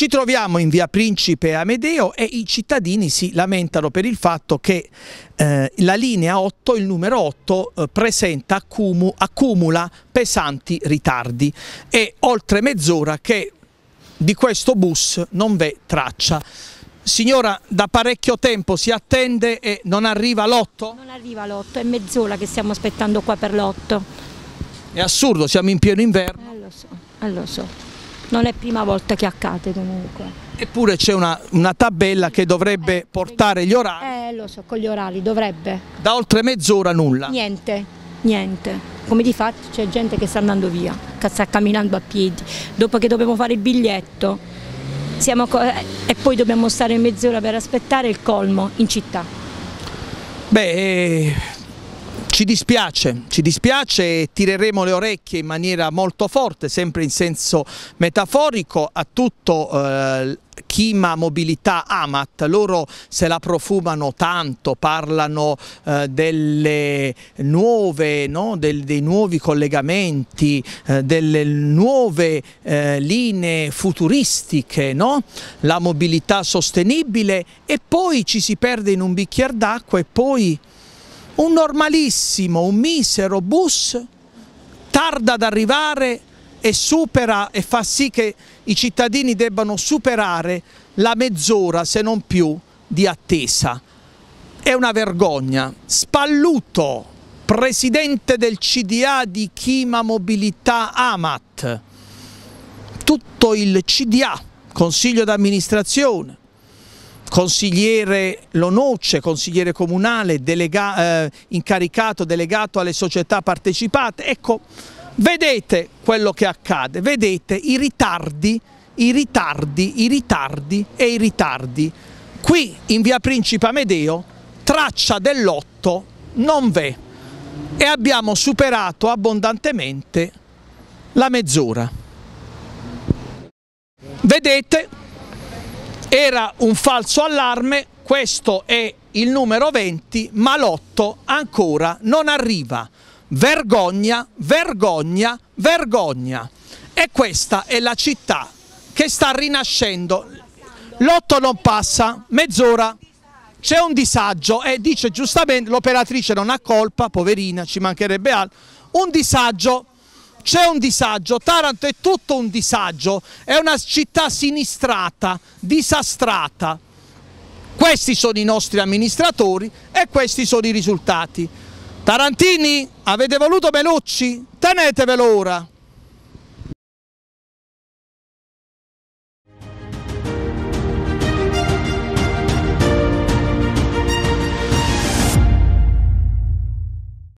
Ci troviamo in via Principe Amedeo e i cittadini si lamentano per il fatto che eh, la linea 8, il numero 8, eh, presenta, accumu, accumula pesanti ritardi. È oltre mezz'ora che di questo bus non v'è traccia. Signora, da parecchio tempo si attende e non arriva l'8? Non arriva l'8, è mezz'ora che stiamo aspettando qua per l'8. È assurdo, siamo in pieno inverno. Eh, lo so, eh, lo so non è prima volta che accade comunque. Eppure c'è una, una, tabella che dovrebbe eh, portare gli orari. Eh, lo so, con gli orari dovrebbe. Da oltre mezz'ora nulla. Niente, niente. Come di fatto c'è gente che sta andando via, che sta camminando a piedi, dopo che dobbiamo fare il biglietto eh, e poi dobbiamo stare mezz'ora per aspettare il colmo in città. Beh, eh, ci dispiace, ci dispiace e tireremo le orecchie in maniera molto forte, sempre in senso metaforico, a tutto eh, Chima Mobilità Amat, loro se la profumano tanto, parlano eh, delle nuove, no? Del, dei nuovi collegamenti, eh, delle nuove eh, linee futuristiche, no? la mobilità sostenibile e poi ci si perde in un bicchiere d'acqua e poi un normalissimo, un misero bus tarda ad arrivare e supera e fa sì che i cittadini debbano superare la mezz'ora se non più di attesa. È una vergogna. Spalluto, presidente del CDA di Chima Mobilità Amat, tutto il CDA, consiglio d'amministrazione, consigliere Lonocce, consigliere comunale, delega, eh, incaricato, delegato alle società partecipate. Ecco, vedete quello che accade, vedete i ritardi, i ritardi, i ritardi e i ritardi. Qui in via Principe Amedeo traccia dell'otto non v'è e abbiamo superato abbondantemente la mezz'ora. Vedete era un falso allarme, questo è il numero 20, ma l'otto ancora non arriva. Vergogna, vergogna, vergogna. E questa è la città che sta rinascendo. L'otto non passa, mezz'ora c'è un disagio e dice giustamente l'operatrice non ha colpa, poverina, ci mancherebbe altro, un disagio c'è un disagio, Taranto è tutto un disagio, è una città sinistrata, disastrata. Questi sono i nostri amministratori e questi sono i risultati. Tarantini, avete voluto Melucci? Tenetevelo ora!